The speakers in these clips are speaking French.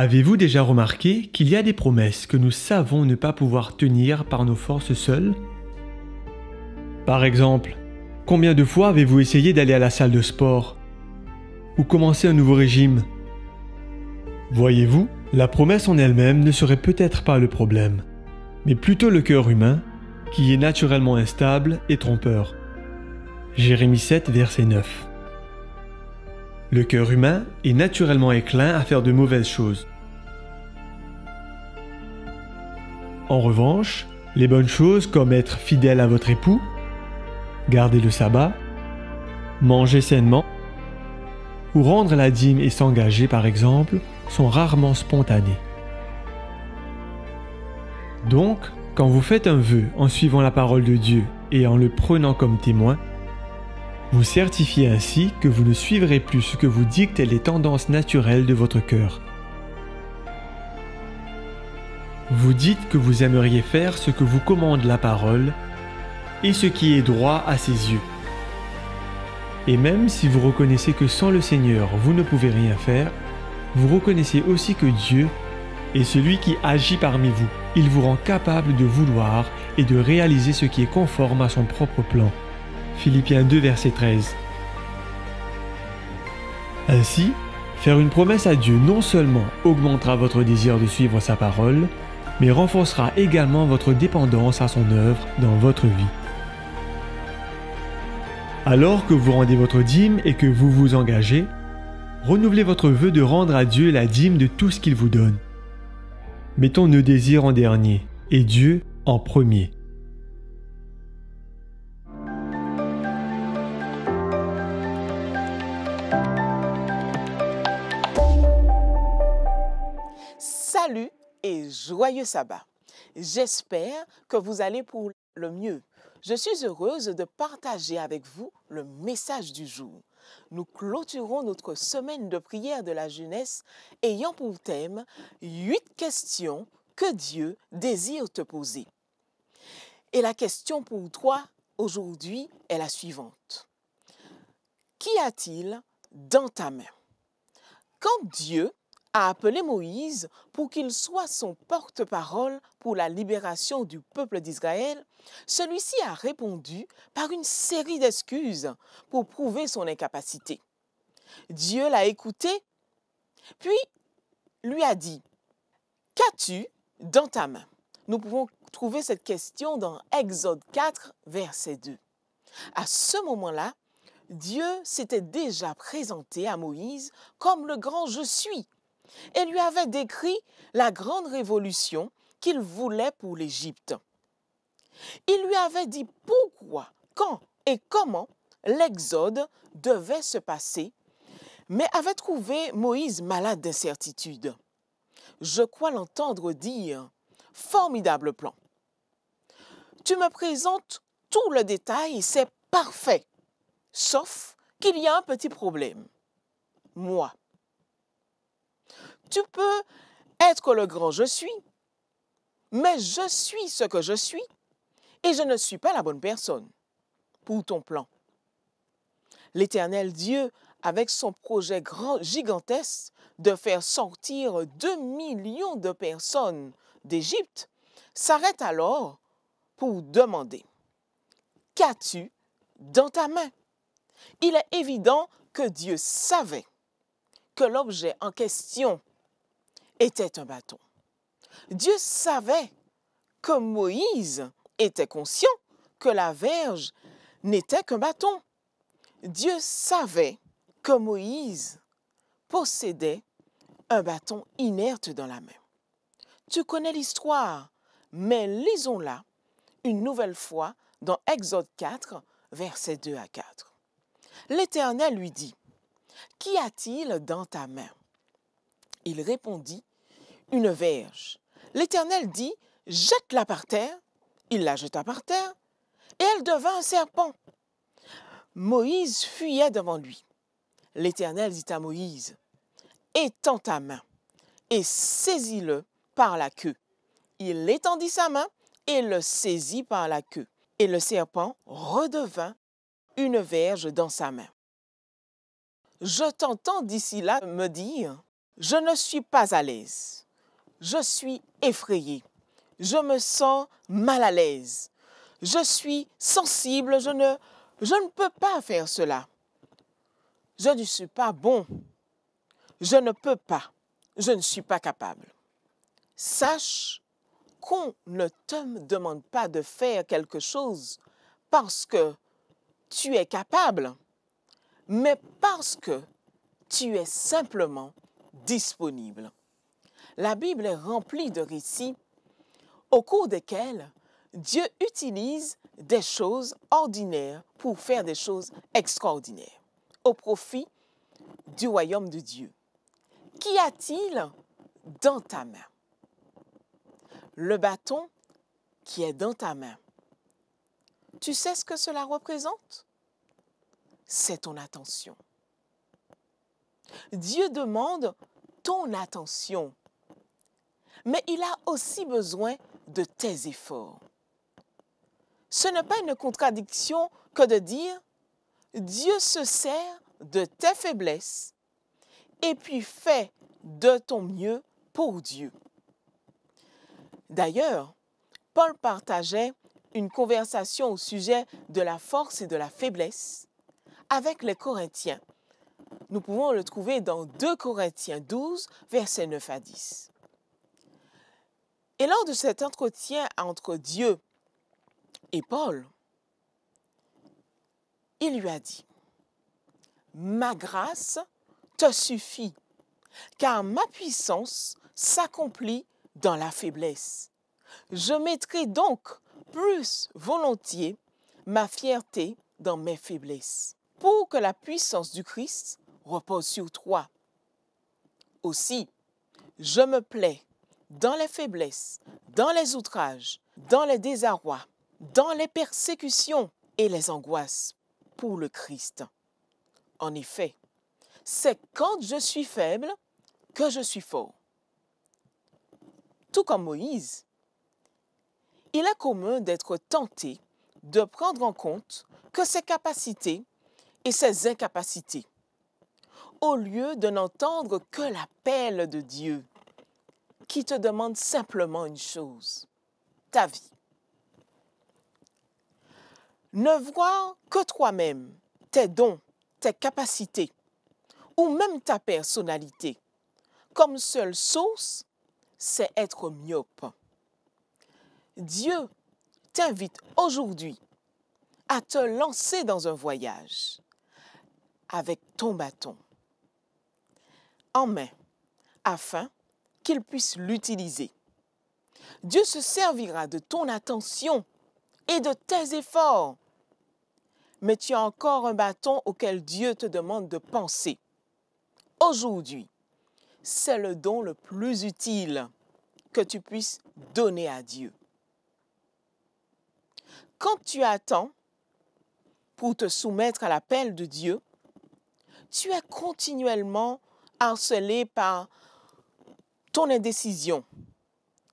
Avez-vous déjà remarqué qu'il y a des promesses que nous savons ne pas pouvoir tenir par nos forces seules Par exemple, combien de fois avez-vous essayé d'aller à la salle de sport Ou commencer un nouveau régime Voyez-vous, la promesse en elle-même ne serait peut-être pas le problème, mais plutôt le cœur humain, qui est naturellement instable et trompeur. Jérémie 7, verset 9. Le cœur humain est naturellement éclin à faire de mauvaises choses. En revanche, les bonnes choses comme être fidèle à votre époux, garder le sabbat, manger sainement, ou rendre la dîme et s'engager par exemple, sont rarement spontanées. Donc, quand vous faites un vœu en suivant la parole de Dieu et en le prenant comme témoin, vous certifiez ainsi que vous ne suivrez plus ce que vous dictent les tendances naturelles de votre cœur, vous dites que vous aimeriez faire ce que vous commande la parole et ce qui est droit à ses yeux. Et même si vous reconnaissez que sans le Seigneur, vous ne pouvez rien faire, vous reconnaissez aussi que Dieu est celui qui agit parmi vous. Il vous rend capable de vouloir et de réaliser ce qui est conforme à son propre plan. Philippiens 2, verset 13. Ainsi, faire une promesse à Dieu non seulement augmentera votre désir de suivre sa parole, mais renforcera également votre dépendance à son œuvre dans votre vie. Alors que vous rendez votre dîme et que vous vous engagez, renouvelez votre vœu de rendre à Dieu la dîme de tout ce qu'il vous donne. Mettons nos désirs en dernier et Dieu en premier. Salut et joyeux sabbat. J'espère que vous allez pour le mieux. Je suis heureuse de partager avec vous le message du jour. Nous clôturons notre semaine de prière de la jeunesse ayant pour thème huit questions que Dieu désire te poser. Et la question pour toi aujourd'hui est la suivante. Qu'y a-t-il dans ta main Quand Dieu a appelé Moïse pour qu'il soit son porte-parole pour la libération du peuple d'Israël, celui-ci a répondu par une série d'excuses pour prouver son incapacité. Dieu l'a écouté, puis lui a dit, Qu'as-tu dans ta main Nous pouvons trouver cette question dans Exode 4, verset 2. À ce moment-là, Dieu s'était déjà présenté à Moïse comme le grand Je suis, et lui avait décrit la grande révolution qu'il voulait pour l'Égypte. Il lui avait dit pourquoi, quand et comment l'exode devait se passer, mais avait trouvé Moïse malade d'incertitude. Je crois l'entendre dire Formidable plan. Tu me présentes tout le détail, c'est parfait, sauf qu'il y a un petit problème. Moi, tu peux être le grand je suis, mais je suis ce que je suis et je ne suis pas la bonne personne pour ton plan. L'Éternel Dieu, avec son projet grand, gigantesque de faire sortir 2 millions de personnes d'Égypte, s'arrête alors pour demander, qu'as-tu dans ta main Il est évident que Dieu savait que l'objet en question était un bâton. Dieu savait que Moïse était conscient que la verge n'était qu'un bâton. Dieu savait que Moïse possédait un bâton inerte dans la main. Tu connais l'histoire, mais lisons-la une nouvelle fois dans Exode 4, versets 2 à 4. L'Éternel lui dit, Qu'y a-t-il dans ta main il répondit, Une verge. L'Éternel dit, Jette-la par terre. Il la jeta par terre, et elle devint un serpent. Moïse fuyait devant lui. L'Éternel dit à Moïse, Étends ta main, et saisis-le par la queue. Il étendit sa main, et le saisit par la queue. Et le serpent redevint une verge dans sa main. Je t'entends d'ici là me dire, je ne suis pas à l'aise. Je suis effrayé. Je me sens mal à l'aise. Je suis sensible. Je ne, je ne peux pas faire cela. Je ne suis pas bon. Je ne peux pas. Je ne suis pas capable. Sache qu'on ne te demande pas de faire quelque chose parce que tu es capable, mais parce que tu es simplement disponible. La Bible est remplie de récits au cours desquels Dieu utilise des choses ordinaires pour faire des choses extraordinaires au profit du royaume de Dieu. Qu'y a-t-il dans ta main Le bâton qui est dans ta main. Tu sais ce que cela représente C'est ton attention. Dieu demande attention, mais il a aussi besoin de tes efforts. Ce n'est pas une contradiction que de dire Dieu se sert de tes faiblesses et puis fais de ton mieux pour Dieu. D'ailleurs, Paul partageait une conversation au sujet de la force et de la faiblesse avec les Corinthiens nous pouvons le trouver dans 2 Corinthiens 12, versets 9 à 10. Et lors de cet entretien entre Dieu et Paul, il lui a dit, Ma grâce te suffit, car ma puissance s'accomplit dans la faiblesse. Je mettrai donc plus volontiers ma fierté dans mes faiblesses, pour que la puissance du Christ repose sur toi. Aussi, je me plais dans les faiblesses, dans les outrages, dans les désarrois, dans les persécutions et les angoisses pour le Christ. En effet, c'est quand je suis faible que je suis fort. Tout comme Moïse, il est commun d'être tenté de prendre en compte que ses capacités et ses incapacités au lieu de n'entendre que l'appel de Dieu, qui te demande simplement une chose, ta vie. Ne voir que toi-même, tes dons, tes capacités, ou même ta personnalité, comme seule source, c'est être myope. Dieu t'invite aujourd'hui à te lancer dans un voyage avec ton bâton en main afin qu'il puisse l'utiliser. Dieu se servira de ton attention et de tes efforts. Mais tu as encore un bâton auquel Dieu te demande de penser. Aujourd'hui, c'est le don le plus utile que tu puisses donner à Dieu. Quand tu attends pour te soumettre à l'appel de Dieu, tu es continuellement harcelé par ton indécision,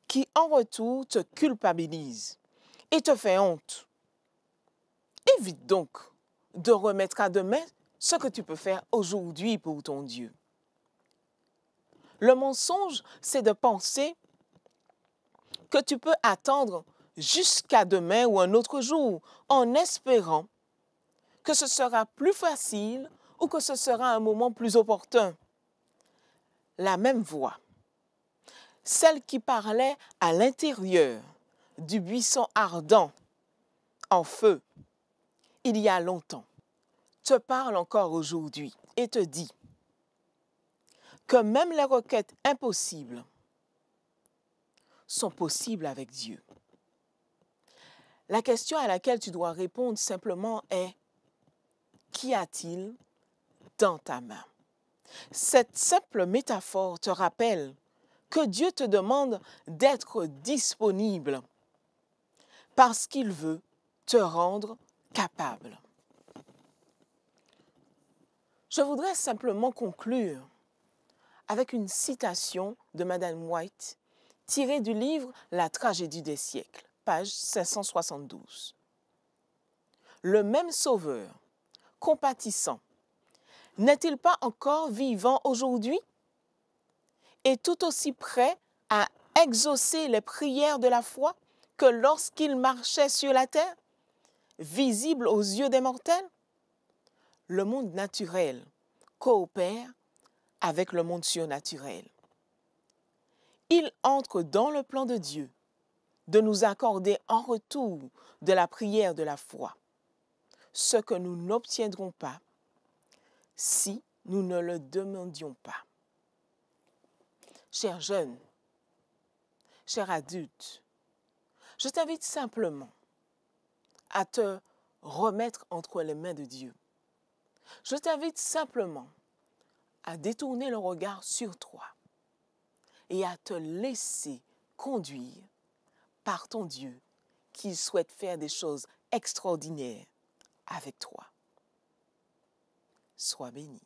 qui en retour te culpabilise et te fait honte. Évite donc de remettre à demain ce que tu peux faire aujourd'hui pour ton Dieu. Le mensonge, c'est de penser que tu peux attendre jusqu'à demain ou un autre jour en espérant que ce sera plus facile ou que ce sera un moment plus opportun la même voix, celle qui parlait à l'intérieur du buisson ardent, en feu, il y a longtemps, te parle encore aujourd'hui et te dit que même les requêtes impossibles sont possibles avec Dieu. La question à laquelle tu dois répondre simplement est, qu'y a-t-il dans ta main cette simple métaphore te rappelle que Dieu te demande d'être disponible parce qu'il veut te rendre capable. Je voudrais simplement conclure avec une citation de Madame White tirée du livre La tragédie des siècles, page 572. Le même Sauveur, compatissant n'est-il pas encore vivant aujourd'hui et tout aussi prêt à exaucer les prières de la foi que lorsqu'il marchait sur la terre, visible aux yeux des mortels Le monde naturel coopère avec le monde surnaturel. Il entre dans le plan de Dieu de nous accorder en retour de la prière de la foi ce que nous n'obtiendrons pas si nous ne le demandions pas. Chers jeunes, chers adultes, je t'invite simplement à te remettre entre les mains de Dieu. Je t'invite simplement à détourner le regard sur toi et à te laisser conduire par ton Dieu qui souhaite faire des choses extraordinaires avec toi sois béni.